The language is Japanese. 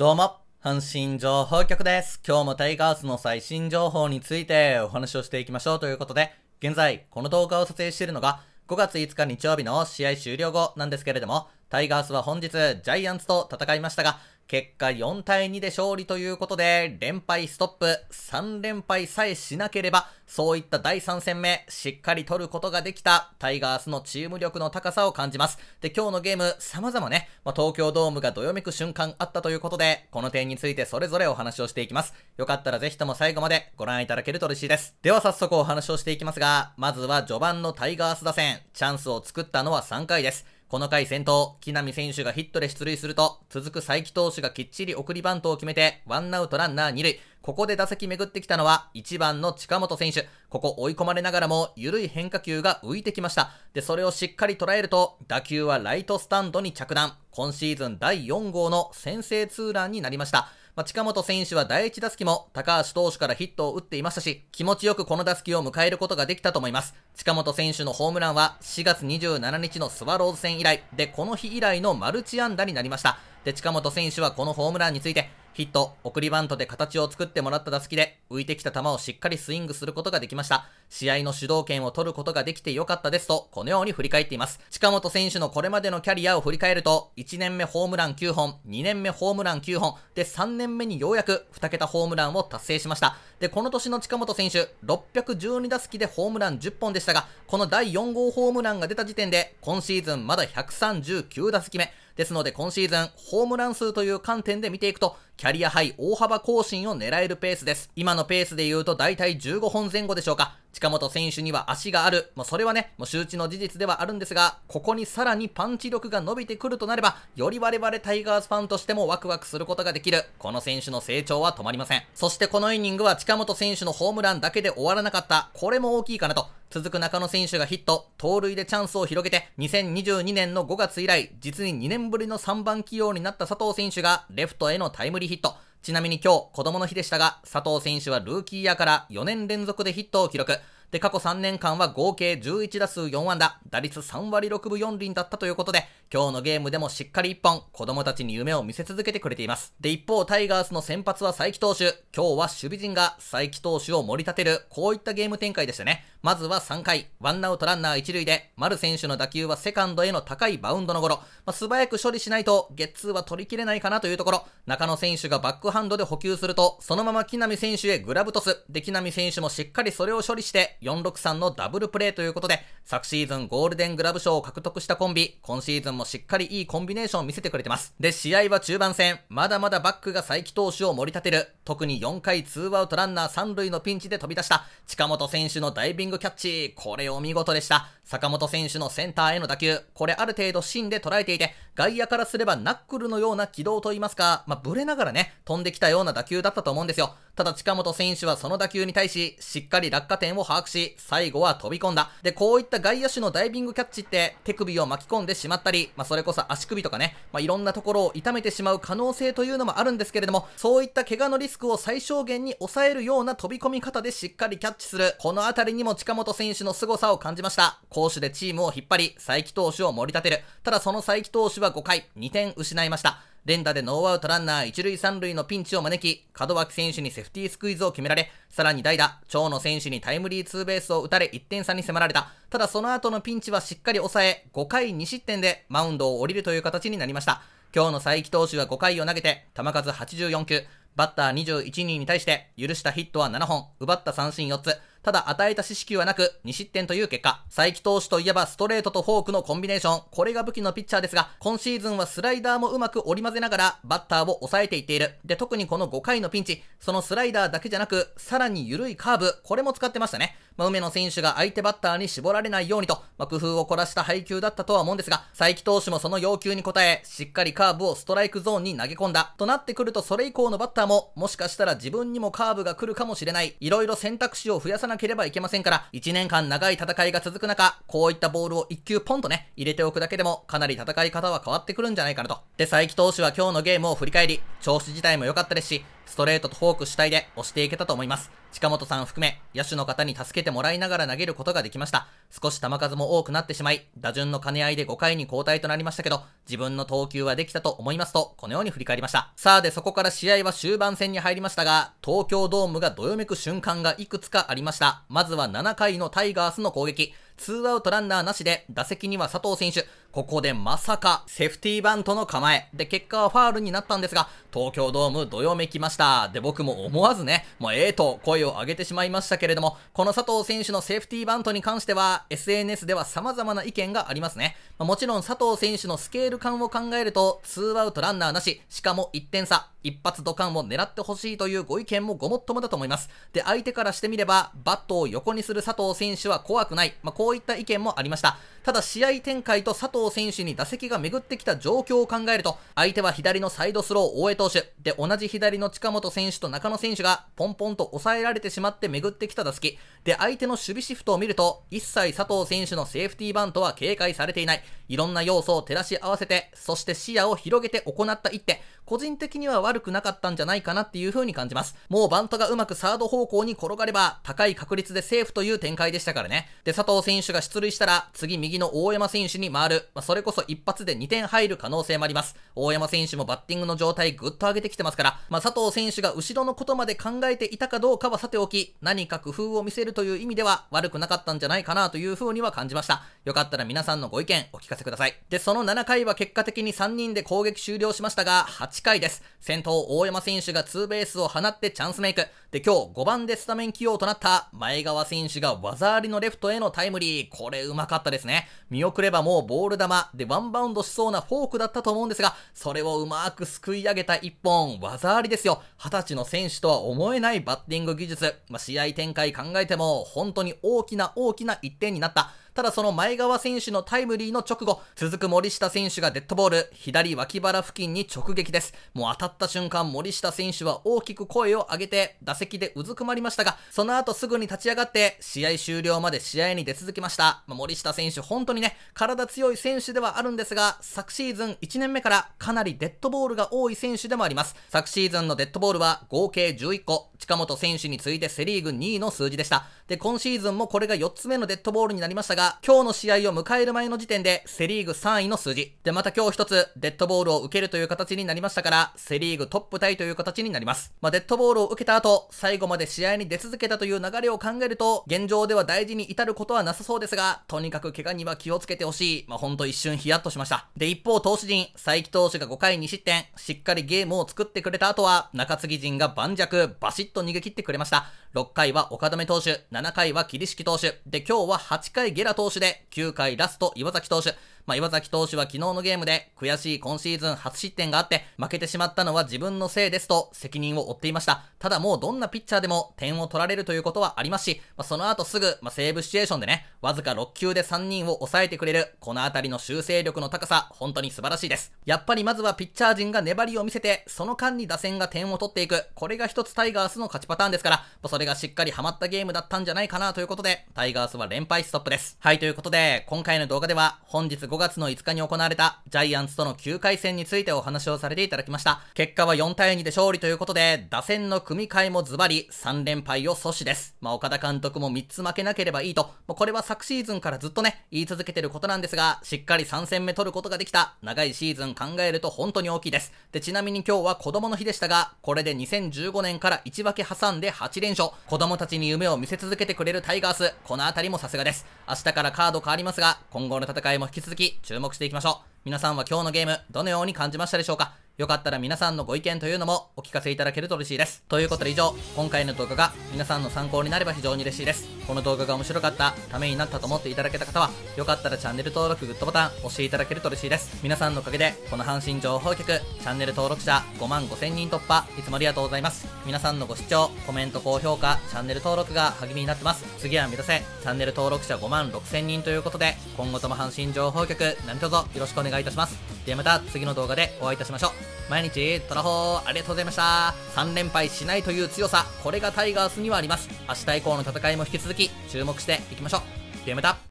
どうも、阪神情報局です。今日もタイガースの最新情報についてお話をしていきましょうということで、現在、この動画を撮影しているのが、5月5日日曜日の試合終了後なんですけれども、タイガースは本日、ジャイアンツと戦いましたが、結果4対2で勝利ということで、連敗ストップ、3連敗さえしなければ、そういった第3戦目、しっかり取ることができた、タイガースのチーム力の高さを感じます。で、今日のゲーム、様々ね、まあ、東京ドームがどよめく瞬間あったということで、この点についてそれぞれお話をしていきます。よかったらぜひとも最後までご覧いただけると嬉しいです。では早速お話をしていきますが、まずは序盤のタイガース打線、チャンスを作ったのは3回です。この回先頭、木並選手がヒットで出塁すると、続く佐伯投手がきっちり送りバントを決めて、ワンアウトランナー2塁。ここで打席巡ってきたのは、1番の近本選手。ここ追い込まれながらも、緩い変化球が浮いてきました。で、それをしっかり捉えると、打球はライトスタンドに着弾。今シーズン第4号の先制ツーランになりました。まあ、近本選手は第1打席も高橋投手からヒットを打っていましたし、気持ちよくこの打席を迎えることができたと思います。近本選手のホームランは4月27日のスワローズ戦以来、で、この日以来のマルチ安打になりました。で、近本選手はこのホームランについて、ヒット、送りバントで形を作ってもらった打席で、浮いてきた球をしっかりスイングすることができました。試合の主導権を取ることができてよかったですと、このように振り返っています。近本選手のこれまでのキャリアを振り返ると、1年目ホームラン9本、2年目ホームラン9本、で、3年目にようやく2桁ホームランを達成しました。で、この年の近本選手、612打席でホームラン10本でしたが、この第4号ホームランが出た時点で、今シーズンまだ139打席目、ですので今シーズン、ホームラン数という観点で見ていくと、キャリアハイ大幅更新を狙えるペースです。今のペースで言うと大体15本前後でしょうか。近本選手には足がある。もうそれはね、もう周知の事実ではあるんですが、ここにさらにパンチ力が伸びてくるとなれば、より我々タイガースファンとしてもワクワクすることができる。この選手の成長は止まりません。そしてこのイニングは近本選手のホームランだけで終わらなかった。これも大きいかなと。続く中野選手がヒット、盗塁でチャンスを広げて、2022年の5月以来、実に2年ぶりの3番起用になった佐藤選手が、レフトへのタイムリーヒット。ちなみに今日、子供の日でしたが、佐藤選手はルーキーイヤーから4年連続でヒットを記録。で、過去3年間は合計11打数4安打、打率3割6分4厘だったということで、今日のゲームでもしっかり1本、子供たちに夢を見せ続けてくれています。で、一方、タイガースの先発は佐伯投手。今日は守備陣が佐伯投手を盛り立てる、こういったゲーム展開でしたね。まずは3回、ワンアウトランナー1塁で、丸選手の打球はセカンドへの高いバウンドの頃、まあ、素早く処理しないと、ゲッツーは取りきれないかなというところ、中野選手がバックハンドで補給すると、そのまま木並選手へグラブトス、で木浪選手もしっかりそれを処理して、463のダブルプレーということで、昨シーズンゴールデングラブ賞を獲得したコンビ、今シーズンもしっかりいいコンビネーションを見せてくれてます。で、試合は中盤戦、まだまだバックが再起投手を盛り立てる、特に4回2アウトランナー3塁のピンチで飛び出した近本選手のダイビングキャッチ、これお見事でした。坂本選手のセンターへの打球、これある程度芯で捉えていて、外野からすればナックルのような軌道といいますか、まあ、ブレながらね、飛んできたような打球だったと思うんですよ。ただ近本選手はその打球に対し、しっかり落下点を把握し、最後は飛び込んだ。で、こういった外野手のダイビングキャッチって、手首を巻き込んでしまったり、まあ、それこそ足首とかね、まあ、いろんなところを痛めてしまう可能性というのもあるんですけれども、そういった怪我のリスククを最小限に抑えるような飛び込み方でしっかりキャッチする。このあたりにも近本選手の凄さを感じました。攻守でチームを引っ張り、佐伯投手を盛り立てる。ただその佐伯投手は5回、2点失いました。連打でノーアウトランナー一塁三塁のピンチを招き、門脇選手にセーフティースクイズを決められ、さらに代打、長野選手にタイムリーツーベースを打たれ1点差に迫られた。ただその後のピンチはしっかり抑え、5回2失点でマウンドを降りるという形になりました。今日の佐伯投手は5回を投げて、球数84球、バッター21人に対して許したヒットは7本、奪った三振4つ、ただ与えた四死球はなく2失点という結果、佐伯投手といえばストレートとフォークのコンビネーション、これが武器のピッチャーですが、今シーズンはスライダーもうまく織り交ぜながらバッターを抑えていっている。で、特にこの5回のピンチ、そのスライダーだけじゃなく、さらに緩いカーブ、これも使ってましたね。まあ、梅野選手が相手バッターに絞られないようにと、まあ、工夫を凝らした配球だったとは思うんですが、佐伯投手もその要求に応え、しっかりカーブをストライクゾーンに投げ込んだ。となってくると、それ以降のバッターも、もしかしたら自分にもカーブが来るかもしれない。いろいろ選択肢を増やさなければいけませんから、1年間長い戦いが続く中、こういったボールを1球ポンとね、入れておくだけでも、かなり戦い方は変わってくるんじゃないかなと。で、佐伯投手は今日のゲームを振り返り、調子自体も良かったですし、ストレートとフォーク主体で押していけたと思います。近本さん含め、野手の方に助けてもらいながら投げることができました。少し球数も多くなってしまい、打順の兼ね合いで5回に交代となりましたけど、自分の投球はできたと思いますと、このように振り返りました。さあで、そこから試合は終盤戦に入りましたが、東京ドームがどよめく瞬間がいくつかありました。まずは7回のタイガースの攻撃。2アウトランナーなしで、打席には佐藤選手。ここでまさかセーフティーバントの構え。で、結果はファールになったんですが、東京ドームどよめきました。で、僕も思わずね、もうええと声を上げてしまいましたけれども、この佐藤選手のセーフティーバントに関しては、SNS では様々な意見がありますね。まあ、もちろん佐藤選手のスケール感を考えると、2アウトランナーなし、しかも1点差、一発ドカンを狙ってほしいというご意見もごもっともだと思います。で、相手からしてみれば、バットを横にする佐藤選手は怖くない。まあ、こういった意見もありました。ただ、試合展開と佐藤藤選手に打席が巡ってきた状況を考えると、相手は左のサイドスロー大江投手、で、同じ左の近本選手と中野選手が、ポンポンと抑えられてしまって巡ってきた打席、で、相手の守備シフトを見ると、一切佐藤選手のセーフティーバントは警戒されていない、いろんな要素を照らし合わせて、そして視野を広げて行った一手、個人的には悪くなかったんじゃないかなっていう風に感じます。もうバントがうまくサード方向に転がれば、高い確率でセーフという展開でしたからね。で、佐藤選手が出塁したら、次右の大山選手に回る。まあ、それこそ一発で2点入る可能性もあります。大山選手もバッティングの状態ぐっと上げてきてますから、まあ、佐藤選手が後ろのことまで考えていたかどうかはさておき、何か工夫を見せるという意味では悪くなかったんじゃないかなという風には感じました。よかったら皆さんのご意見お聞かせください。で、その7回は結果的に3人で攻撃終了しましたが、8 8回です。先頭、大山選手がツーベースを放ってチャンスメイク。で、今日5番でスタメン起用となった前川選手が技ありのレフトへのタイムリー。これうまかったですね。見送ればもうボール球でワンバウンドしそうなフォークだったと思うんですが、それをうまくすくい上げた一本、技ありですよ。20歳の選手とは思えないバッティング技術。まあ、試合展開考えても本当に大きな大きな1点になった。ただその前川選手のタイムリーの直後、続く森下選手がデッドボール、左脇腹付近に直撃です。もう当たった瞬間、森下選手は大きく声を上げて、打席でうずくまりましたが、その後すぐに立ち上がって、試合終了まで試合に出続けました。まあ、森下選手、本当にね、体強い選手ではあるんですが、昨シーズン1年目からかなりデッドボールが多い選手でもあります。昨シーズンのデッドボールは合計11個、近本選手に次いでセリーグ2位の数字でした。で、今シーズンもこれが4つ目のデッドボールになりましたが、が、今日の試合を迎える前の時点で、セリーグ3位の数字。で、また今日一つ、デッドボールを受けるという形になりましたから、セリーグトップタイという形になります。まあ、デッドボールを受けた後、最後まで試合に出続けたという流れを考えると、現状では大事に至ることはなさそうですが、とにかく怪我には気をつけてほしい。まあ、ほんと一瞬ヒヤッとしました。で、一方投手陣、佐伯投手が5回2失点、しっかりゲームを作ってくれた後は、中継ぎ陣が盤石、バシッと逃げ切ってくれました。6回は岡留投手、7回は桐敷投手、で、今日は8回ゲラ平投手で、9回ラスト岩崎投手。まあ、岩崎投手は昨日のゲームで悔しい今シーズン初失点があって負けてしまったのは自分のせいですと責任を負っていました。ただもうどんなピッチャーでも点を取られるということはありますし、まあ、その後すぐ、まあ、セーブシチュエーションでね、わずか6球で3人を抑えてくれる、このあたりの修正力の高さ、本当に素晴らしいです。やっぱりまずはピッチャー陣が粘りを見せて、その間に打線が点を取っていく、これが一つタイガースの勝ちパターンですから、まあ、それがしっかりハマったゲームだったんじゃないかなということで、タイガースは連敗ストップです。はい、ということで、今回の動画では本日5月月の5日に行われたジャイアンツとの9回戦についてお話をされていただきました。結果は4対2で勝利ということで、打線の組み替えもズバリ3連敗を阻止です。まあ、岡田監督も3つ負けなければいいと、まうこれは昨シーズンからずっとね、言い続けてることなんですが、しっかり3戦目取ることができた、長いシーズン考えると本当に大きいです。で、ちなみに今日は子供の日でしたが、これで2015年から1分け挟んで8連勝。子供たちに夢を見せ続けてくれるタイガース、この辺りもさすがです。明日からカード変わりますが、今後の戦いも引き続き注目していきましょう。皆さんは今日のゲーム、どのように感じましたでしょうかよかったら皆さんのご意見というのもお聞かせいただけると嬉しいです。ということで以上、今回の動画が皆さんの参考になれば非常に嬉しいです。この動画が面白かった、ためになったと思っていただけた方は、よかったらチャンネル登録、グッドボタン押していただけると嬉しいです。皆さんのおかげで、この阪神情報局、チャンネル登録者5万5000人突破、いつもありがとうございます。皆さんのご視聴、コメント、高評価、チャンネル登録が励みになってます。次は目指せ、チャンネル登録者5万6000人ということで、今後とも阪神情報局、何卒よろしくお願いいたします。ではまた次の動画でお会いいたしましょう。毎日、トラホー、ありがとうございました。3連敗しないという強さ、これがタイガースにはあります。明日以降の戦いも引き続き注目していきましょう。ではまた。